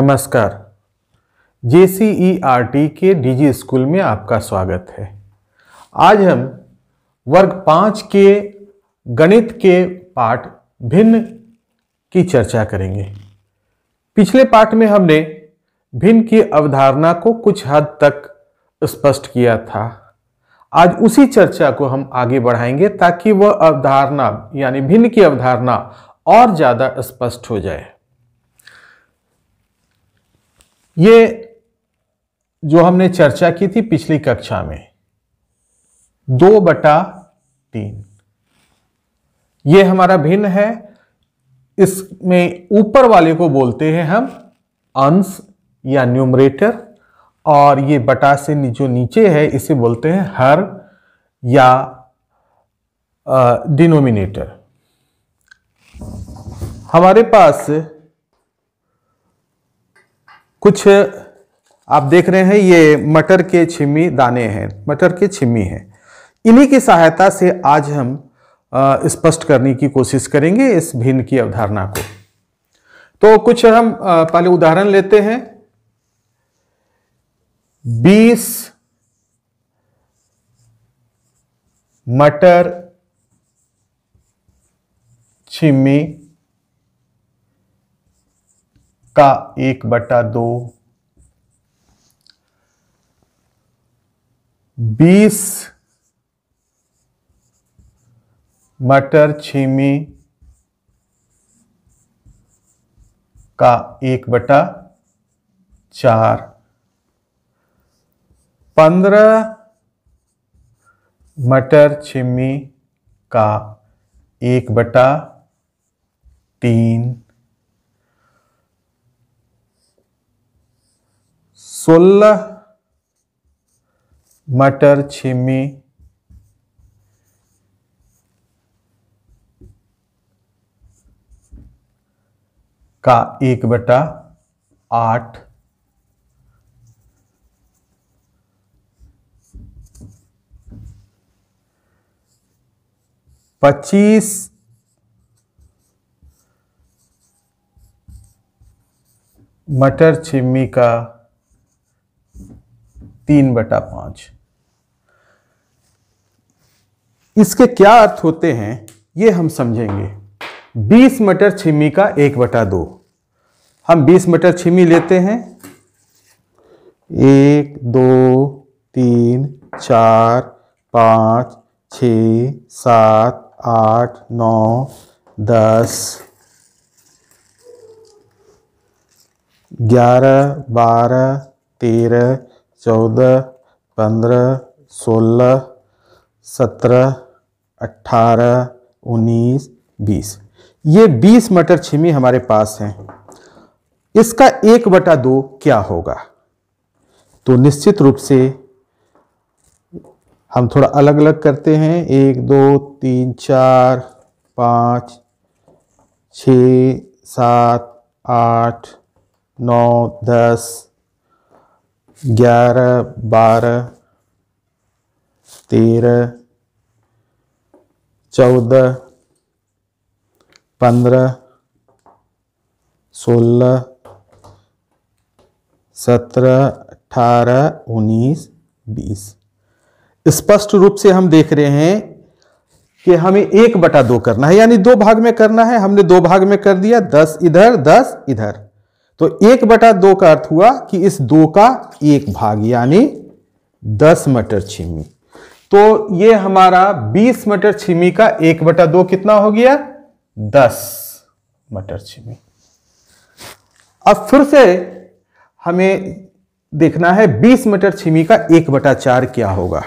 नमस्कार J C E R T के DG school में आपका स्वागत है आज हम वर्ग पाँच के गणित के पाठ भिन्न की चर्चा करेंगे पिछले पाठ में हमने भिन्न की अवधारणा को कुछ हद तक स्पष्ट किया था आज उसी चर्चा को हम आगे बढ़ाएंगे ताकि वह अवधारणा यानी भिन्न की अवधारणा और ज़्यादा स्पष्ट हो जाए ये जो हमने चर्चा की थी पिछली कक्षा में दो बटा तीन ये हमारा भिन्न है इसमें ऊपर वाले को बोलते हैं हम अंश या न्यूमरेटर और ये बटा से जो नीचे है इसे बोलते हैं हर या डिनोमिनेटर हमारे पास कुछ आप देख रहे हैं ये मटर के छिमी दाने हैं मटर के छिमी हैं इन्हीं की सहायता से आज हम स्पष्ट करने की कोशिश करेंगे इस भिन्न की अवधारणा को तो कुछ हम पहले उदाहरण लेते हैं 20 मटर छिमी का एक बटा दो बीस मटर छीमी का एक बटा चार पंद्रह मटर छिमी का एक बटा तीन सोलह मटर छिमी का एक बटा आठ पच्चीस मटर छिम्मी का तीन बटा पांच इसके क्या अर्थ होते हैं ये हम समझेंगे 20 मटर छिमी का एक बटा दो हम 20 मटर छिमी लेते हैं एक दो तीन चार पाँच छ सात आठ नौ दस ग्यारह बारह तेरह चौदह पंद्रह सोलह सत्रह अट्ठारह उन्नीस बीस ये बीस मटर छिमी हमारे पास हैं इसका एक बटा दो क्या होगा तो निश्चित रूप से हम थोड़ा अलग अलग करते हैं एक दो तीन चार पाँच छ सात आठ नौ दस ग्यारह बारह तेरह चौदह पंद्रह सोलह सत्रह अठारह उन्नीस बीस स्पष्ट रूप से हम देख रहे हैं कि हमें एक बटा दो करना है यानी दो भाग में करना है हमने दो भाग में कर दिया दस इधर दस इधर तो एक बटा दो का अर्थ हुआ कि इस दो का एक भाग यानी दस मटर छिमी तो ये हमारा बीस मटर छिमी का एक बटा दो कितना हो गया दस मटर छिमी अब फिर से हमें देखना है बीस मटर छिमी का एक बटा चार क्या होगा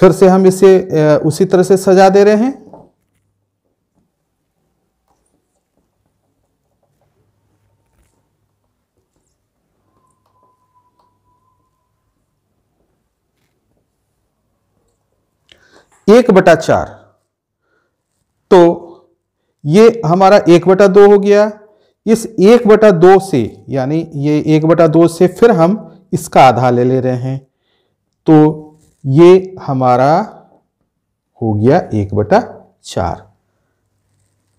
फिर से हम इसे उसी तरह से सजा दे रहे हैं एक बटा चार तो ये हमारा एक बटा दो हो गया इस एक बटा दो से यानी ये एक बटा दो से फिर हम इसका आधा ले ले रहे हैं तो ये हमारा हो गया एक बटा चार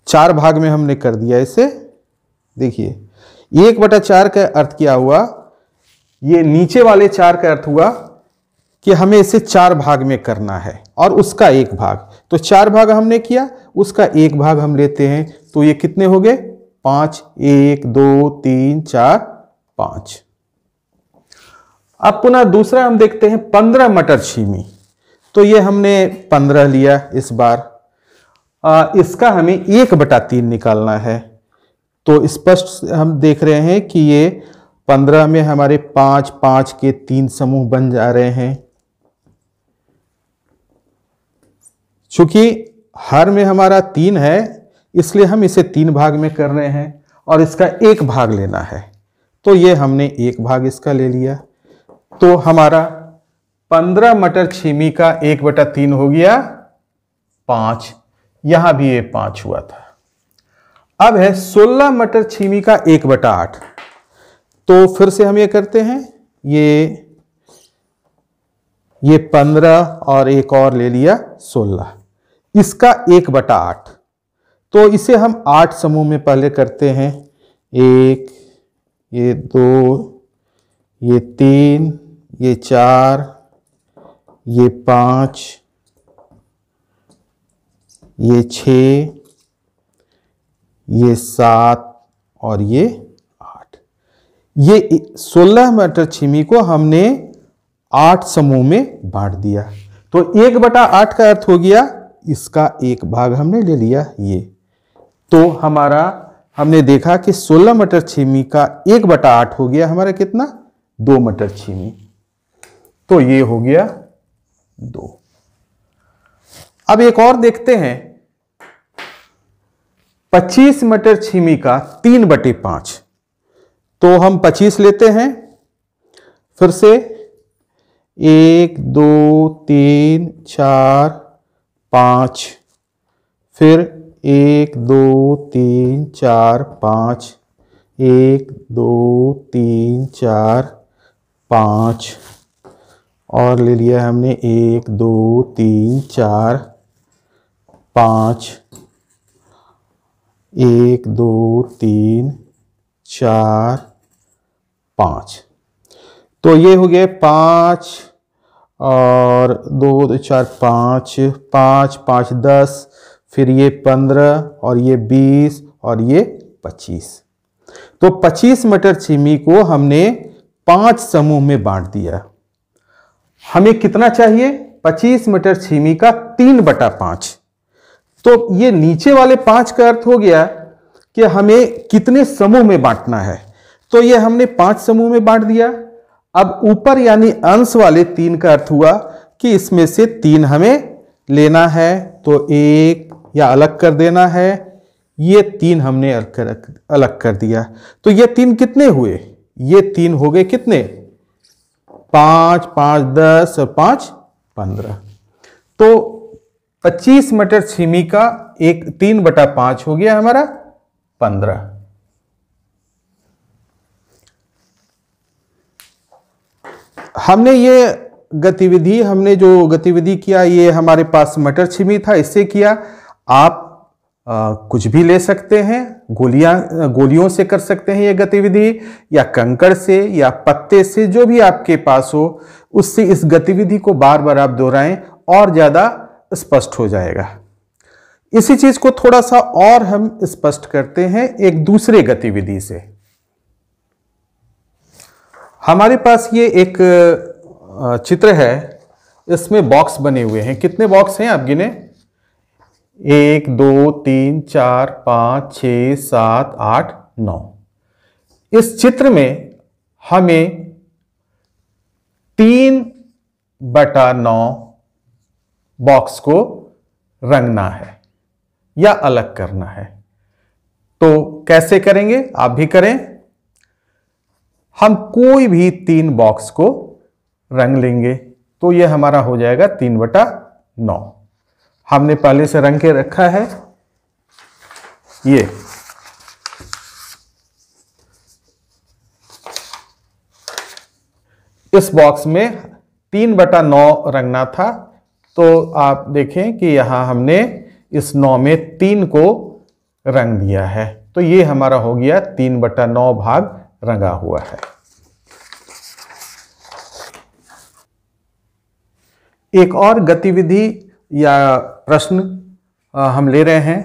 चार भाग में हमने कर दिया इसे देखिए एक बटा चार का अर्थ क्या हुआ ये नीचे वाले चार का अर्थ हुआ कि हमें इसे चार भाग में करना है और उसका एक भाग तो चार भाग हमने किया उसका एक भाग हम लेते हैं तो ये कितने हो गए पांच एक दो तीन चार पांच अब पुनः दूसरा हम देखते हैं पंद्रह मटर छीमी तो ये हमने पंद्रह लिया इस बार आ, इसका हमें एक बटा तीन निकालना है तो स्पष्ट हम देख रहे हैं कि ये पंद्रह में हमारे पांच पांच के तीन समूह बन जा रहे हैं चूंकि हर में हमारा तीन है इसलिए हम इसे तीन भाग में कर रहे हैं और इसका एक भाग लेना है तो ये हमने एक भाग इसका ले लिया तो हमारा पंद्रह मटर छीमी का एक बटा तीन हो गया पाँच यहाँ भी ये पाँच हुआ था अब है सोलह मटर छीमी का एक बटा आठ तो फिर से हम ये करते हैं ये ये पंद्रह और एक और ले लिया सोलह इसका एक बटा आठ तो इसे हम आठ समूह में पहले करते हैं एक ये दो ये तीन ये चार ये पाँच ये छ ये सात और ये आठ ये सोलह मटर छिमी को हमने आठ समूह में बांट दिया तो एक बटा आठ का अर्थ हो गया इसका एक भाग हमने ले लिया ये तो हमारा हमने देखा कि 16 मटर छीमी का एक बटा आठ हो गया हमारा कितना दो मटर छीमी तो ये हो गया दो अब एक और देखते हैं 25 मटर छीमी का तीन बटे पांच तो हम 25 लेते हैं फिर से एक दो तीन चार पाँच फिर एक दो तीन चार पाँच एक दो तीन चार पाँच और ले लिया हमने एक दो तीन चार पाँच एक दो तीन चार पाँच तो ये हो गया पाँच और दो दो चार पाँच पाँच पाँच दस फिर ये पंद्रह और ये बीस और ये पच्चीस तो पच्चीस मटर छिमी को हमने पांच समूह में बांट दिया हमें कितना चाहिए पच्चीस मटर छीमी का तीन बटा पाँच तो ये नीचे वाले पाँच का अर्थ हो गया कि हमें कितने समूह में बांटना है तो ये हमने पांच समूह में बांट दिया अब ऊपर यानी अंश वाले तीन का अर्थ हुआ कि इसमें से तीन हमें लेना है तो एक या अलग कर देना है ये तीन हमने अलग कर दिया तो ये तीन कितने हुए ये तीन हो गए कितने पांच पांच दस और पांच पंद्रह तो पच्चीस मीटर छिमी का एक तीन बटा पांच हो गया हमारा पंद्रह हमने ये गतिविधि हमने जो गतिविधि किया ये हमारे पास मटर छिमी था इससे किया आप आ, कुछ भी ले सकते हैं गोलियां गोलियों से कर सकते हैं ये गतिविधि या कंकड़ से या पत्ते से जो भी आपके पास हो उससे इस गतिविधि को बार बार आप दोहराएं और ज़्यादा स्पष्ट हो जाएगा इसी चीज़ को थोड़ा सा और हम स्पष्ट करते हैं एक दूसरे गतिविधि से हमारे पास ये एक चित्र है इसमें बॉक्स बने हुए हैं कितने बॉक्स हैं आप गिने एक दो तीन चार पाँच छ सात आठ नौ इस चित्र में हमें तीन बटा नौ बॉक्स को रंगना है या अलग करना है तो कैसे करेंगे आप भी करें हम कोई भी तीन बॉक्स को रंग लेंगे तो ये हमारा हो जाएगा तीन बटा नौ हमने पहले से रंग के रखा है ये इस बॉक्स में तीन बटा नौ रंगना था तो आप देखें कि यहां हमने इस नौ में तीन को रंग दिया है तो ये हमारा हो गया तीन बटा नौ भाग रंगा हुआ है एक और गतिविधि या प्रश्न हम ले रहे हैं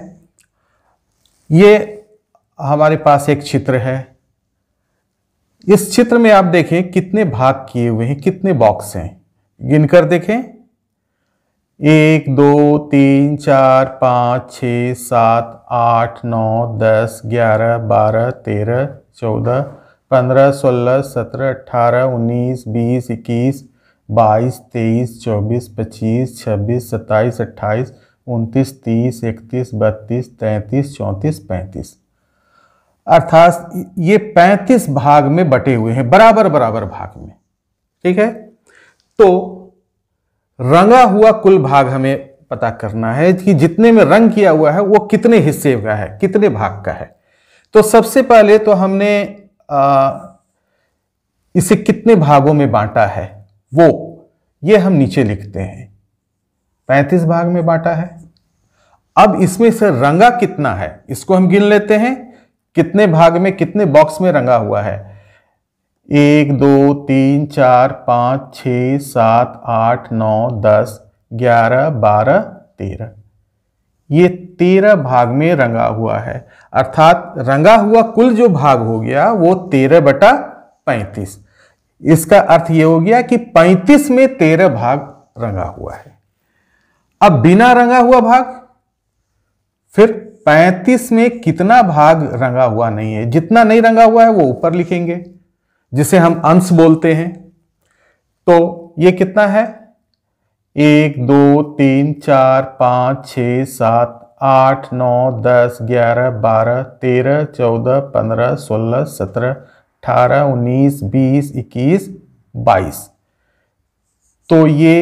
ये हमारे पास एक चित्र है इस चित्र में आप देखें कितने भाग किए हुए हैं कितने बॉक्स हैं गिनकर देखें एक दो तीन चार पाँच छ सात आठ नौ दस ग्यारह बारह तेरह चौदह पंद्रह सोलह सत्रह अट्ठारह उन्नीस बीस इक्कीस बाईस तेईस चौबीस पच्चीस छब्बीस सत्ताईस अट्ठाईस उनतीस तीस इकतीस बत्तीस तैंतीस चौंतीस पैंतीस अर्थात ये पैंतीस भाग में बटे हुए हैं बराबर बराबर भाग में ठीक है तो रंगा हुआ कुल भाग हमें पता करना है कि जितने में रंग किया हुआ है वो कितने हिस्से का है कितने भाग का है तो सबसे पहले तो हमने इसे कितने भागों में बांटा है वो ये हम नीचे लिखते हैं पैंतीस भाग में बांटा है अब इसमें से रंगा कितना है इसको हम गिन लेते हैं कितने भाग में कितने बॉक्स में रंगा हुआ है एक दो तीन चार पाँच छ सात आठ नौ दस ग्यारह बारह तेरह ये तेरह भाग में रंगा हुआ है अर्थात रंगा हुआ कुल जो भाग हो गया वो तेरह बटा पैंतीस इसका अर्थ ये हो गया कि पैंतीस में तेरह भाग रंगा हुआ है अब बिना रंगा हुआ भाग फिर पैंतीस में कितना भाग रंगा हुआ नहीं है जितना नहीं रंगा हुआ है वो ऊपर लिखेंगे जिसे हम अंश बोलते हैं तो ये कितना है एक दो तीन चार पाँच छ सात आठ नौ दस ग्यारह बारह तेरह चौदह पंद्रह सोलह सत्रह अठारह उन्नीस बीस इक्कीस बाईस तो ये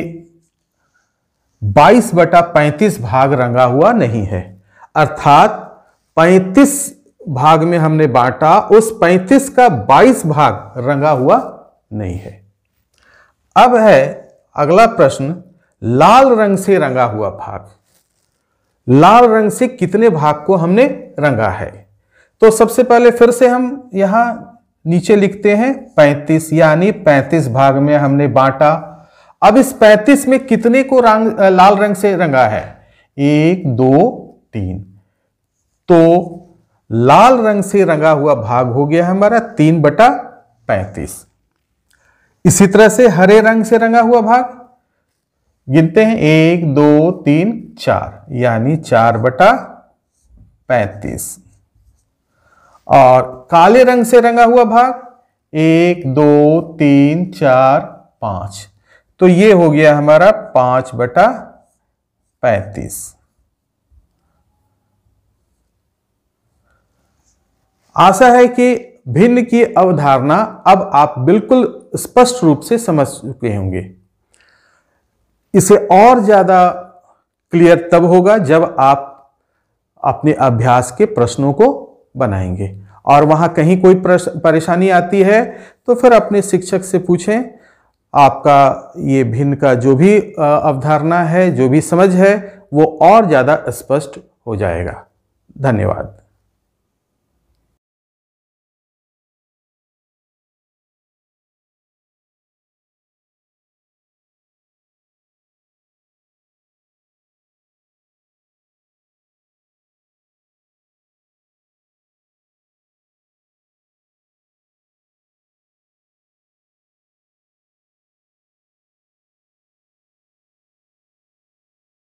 बाईस बटा पैंतीस भाग रंगा हुआ नहीं है अर्थात पैंतीस भाग में हमने बांटा उस पैंतीस का बाईस भाग रंगा हुआ नहीं है अब है अगला प्रश्न लाल रंग से रंगा हुआ भाग लाल रंग से कितने भाग को हमने रंगा है तो सबसे पहले फिर से हम यहां नीचे लिखते हैं 35 यानी 35 भाग में हमने बांटा अब इस 35 में कितने को रंग लाल रंग से रंगा है एक दो तीन तो लाल रंग से रंगा हुआ भाग हो गया हमारा तीन बटा पैंतीस इसी तरह से हरे रंग से रंगा हुआ भाग गिनते हैं एक दो तीन चार यानी चार बटा पैंतीस और काले रंग से रंगा हुआ भाग एक दो तीन चार पांच तो ये हो गया हमारा पांच बटा पैंतीस आशा है कि भिन्न की अवधारणा अब आप बिल्कुल स्पष्ट रूप से समझ चुके होंगे इसे और ज़्यादा क्लियर तब होगा जब आप अपने अभ्यास के प्रश्नों को बनाएंगे और वहाँ कहीं कोई परेशानी आती है तो फिर अपने शिक्षक से पूछें आपका ये भिन्न का जो भी अवधारणा है जो भी समझ है वो और ज़्यादा स्पष्ट हो जाएगा धन्यवाद